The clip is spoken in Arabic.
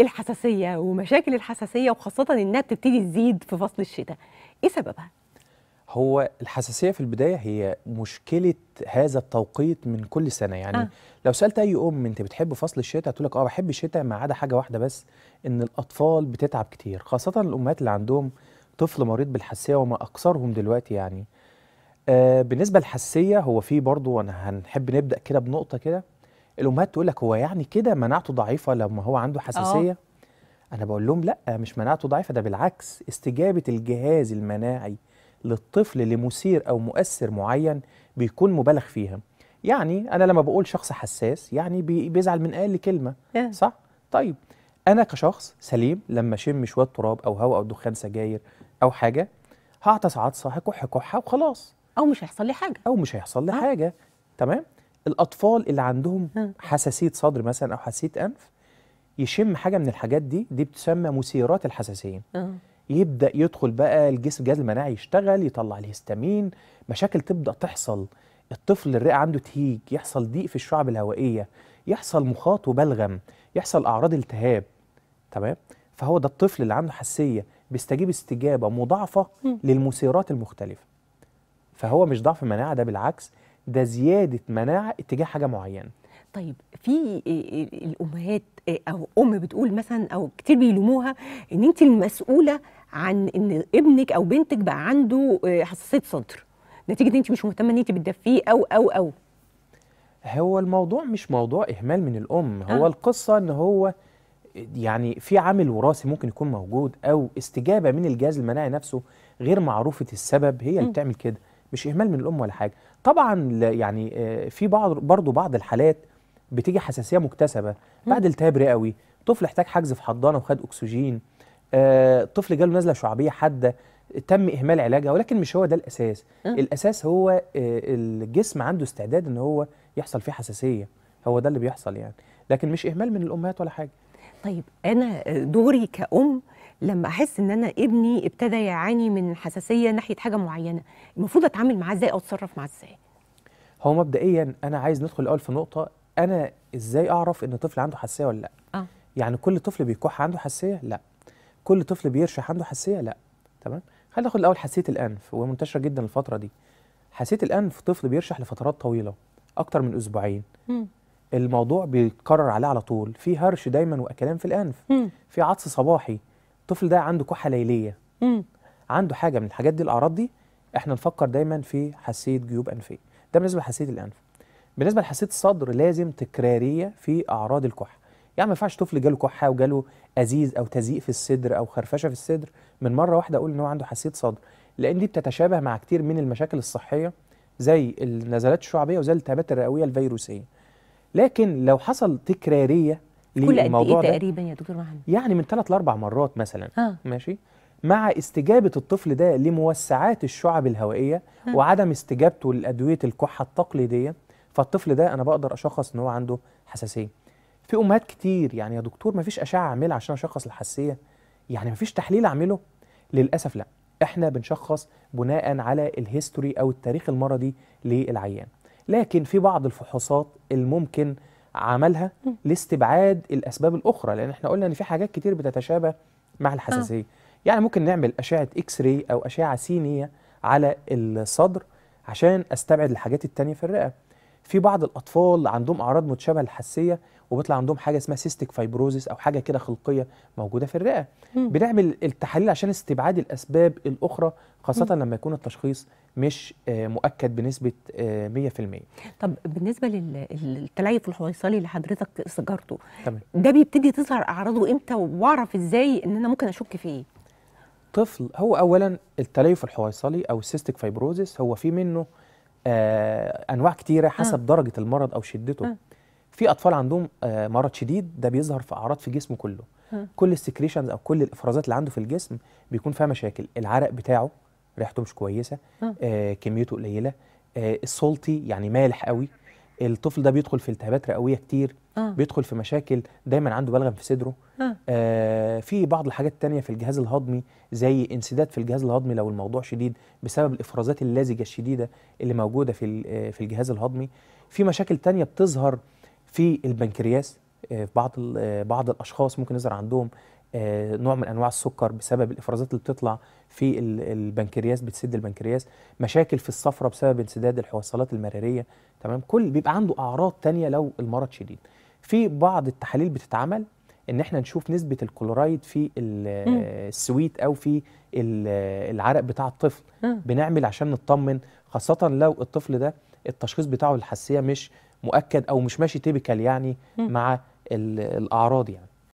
الحساسيه ومشاكل الحساسيه وخاصه انها بتبتدي تزيد في فصل الشتاء ايه سببها هو الحساسيه في البدايه هي مشكله هذا التوقيت من كل سنه يعني آه. لو سالت اي ام انت بتحب فصل الشتاء هتقول لك اه بحب الشتاء ما عدا حاجه واحده بس ان الاطفال بتتعب كتير خاصه الامهات اللي عندهم طفل مريض بالحساسيه وما اكثرهم دلوقتي يعني آه بالنسبه للحساسيه هو في برضه انا هنحب نبدا كده بنقطه كده الامهات تقول لك هو يعني كده مناعته ضعيفه لما هو عنده حساسيه أوه. انا بقول لهم لا مش مناعته ضعيفه ده بالعكس استجابه الجهاز المناعي للطفل لمثير او مؤثر معين بيكون مبالغ فيها يعني انا لما بقول شخص حساس يعني بيزعل من اقل كلمه آه. صح طيب انا كشخص سليم لما اشم شويه تراب او هواء او دخان سجاير او حاجه هعطس عطسه هكح كحه وخلاص او مش هيحصل لي حاجه او مش هيحصل لي آه. حاجه تمام الاطفال اللي عندهم حساسيه صدر مثلا او حساسيه انف يشم حاجه من الحاجات دي دي بتسمى مثيرات الحساسيه اه. يبدا يدخل بقى الجسم الجهاز المناعي يشتغل يطلع الهستامين مشاكل تبدا تحصل الطفل الرئه عنده تهيج يحصل ضيق في الشعب الهوائيه يحصل مخاط وبلغم يحصل اعراض التهاب تمام فهو ده الطفل اللي عنده حساسيه بيستجيب استجابه مضاعفه للمثيرات المختلفه فهو مش ضعف مناعه ده بالعكس ده زياده مناعه اتجاه حاجه معينه طيب في الامهات او ام بتقول مثلا او كتير بيلوموها ان انت المسؤوله عن ان ابنك او بنتك بقى عنده آه، حساسيه صدر نتيجه ان انت مش مهتمه ان انت بتدفيه او او او هو الموضوع مش موضوع اهمال من الام هو آه. القصه ان هو يعني في عامل وراثي ممكن يكون موجود او استجابه من الجهاز المناعي نفسه غير معروفه السبب هي اللي بتعمل كده مش اهمال من الام ولا حاجه طبعا يعني آه، في بعض برضه بعض الحالات بتيجي حساسيه مكتسبه بعد التهاب رئوي طفل احتاج حجز في حضانه وخد اكسجين آه، طفل جاله نزله شعبيه حاده تم اهمال علاجها ولكن مش هو ده الاساس الاساس هو آه، الجسم عنده استعداد ان هو يحصل فيه حساسيه هو ده اللي بيحصل يعني لكن مش اهمال من الامهات ولا حاجه طيب انا دوري كأم لما احس ان انا ابني ابتدى يعاني من حساسيه ناحيه حاجه معينه المفروض اتعامل معاه ازاي او اتصرف معاه ازاي هو مبدئيا انا عايز ندخل الاول في نقطه انا ازاي اعرف ان طفل عنده حساسيه ولا لا آه. يعني كل طفل بيكح عنده حساسيه لا كل طفل بيرشح عنده حساسيه لا تمام خلينا ناخد الاول حساسيه الانف ومنتشره جدا الفتره دي حساسيه الانف طفل بيرشح لفترات طويله اكتر من اسبوعين م. الموضوع بيتكرر عليه على طول في هرش دايما واكلام في الانف م. في عطس صباحي الطفل ده عنده كحه ليليه مم. عنده حاجه من الحاجات دي الاعراض دي احنا نفكر دايما في حساسيه جيوب انفيه ده بالنسبه لحساسيه الانف بالنسبه لحساسيه الصدر لازم تكراريه في اعراض الكحه يعني ما ينفعش طفل جاله كحه وجاله ازيز او تزييق في الصدر او خرفشه في الصدر من مره واحده اقول ان هو عنده حساسيه صدر لان دي بتتشابه مع كتير من المشاكل الصحيه زي النزلات الشعبيه وزي الالتهابات الرئويه الفيروسيه لكن لو حصل تكراريه كل قد إيه تقريبا يا دكتور محمد يعني من ثلاث لاربع مرات مثلا آه. ماشي مع استجابة الطفل ده لموسعات الشعب الهوائية آه. وعدم استجابته لأدوية الكحة التقليدية فالطفل ده أنا بقدر أشخص إن هو عنده حساسية في أمهات كتير يعني يا دكتور ما فيش أشعة أعملها عشان أشخص الحساسية يعني ما فيش تحليل أعمله للأسف لا احنا بنشخص بناء على الهيستوري او التاريخ المرضي للعيان لكن في بعض الفحوصات الممكن عملها لاستبعاد الاسباب الاخرى لان احنا قلنا ان في حاجات كتير بتتشابه مع الحساسيه آه. يعني ممكن نعمل اشعه اكس راي او اشعه سينيه على الصدر عشان استبعد الحاجات التانية في الرئه في بعض الاطفال عندهم اعراض متشابهه للحساسيه وبيطلع عندهم حاجه اسمها سيستيك فايبروزيس او حاجه كده خلقيه موجوده في الرئه بنعمل التحاليل عشان استبعاد الاسباب الاخرى خاصه لما يكون التشخيص مش آه، مؤكد بنسبه 100% آه، طب بالنسبه للتليف الحويصلي اللي حضرتك سجرته تمام. ده بيبتدي تظهر اعراضه امتى واعرف ازاي ان انا ممكن اشك فيه طفل هو اولا التليف الحويصلي او السيستيك فايبروزيس هو في منه آه انواع كتيره آه. حسب آه. درجه المرض او شدته آه. في اطفال عندهم آه مرض شديد ده بيظهر في اعراض في جسمه كله آه. كل السكريشنز او كل الافرازات اللي عنده في الجسم بيكون فيها مشاكل العرق بتاعه ريحته مش كويسه آه, آه، كميته قليله آه السلطي يعني مالح قوي الطفل ده بيدخل في التهابات رئويه كتير آه. بيدخل في مشاكل دايما عنده بلغم في صدره آه. آه في بعض الحاجات التانية في الجهاز الهضمي زي انسداد في الجهاز الهضمي لو الموضوع شديد بسبب الافرازات اللزجه الشديده اللي موجوده في آه، في الجهاز الهضمي في مشاكل تانية بتظهر في البنكرياس آه، في بعض بعض الاشخاص ممكن يظهر عندهم آه، نوع من انواع السكر بسبب الافرازات اللي بتطلع في البنكرياس بتسد البنكرياس مشاكل في الصفرة بسبب انسداد الحويصلات المراريه تمام كل بيبقى عنده اعراض تانية لو المرض شديد في بعض التحاليل بتتعمل ان احنا نشوف نسبه الكلورايد في السويت او في العرق بتاع الطفل بنعمل عشان نطمن خاصه لو الطفل ده التشخيص بتاعه الحساسيه مش مؤكد او مش ماشي تيبيكال يعني مع الاعراض يعني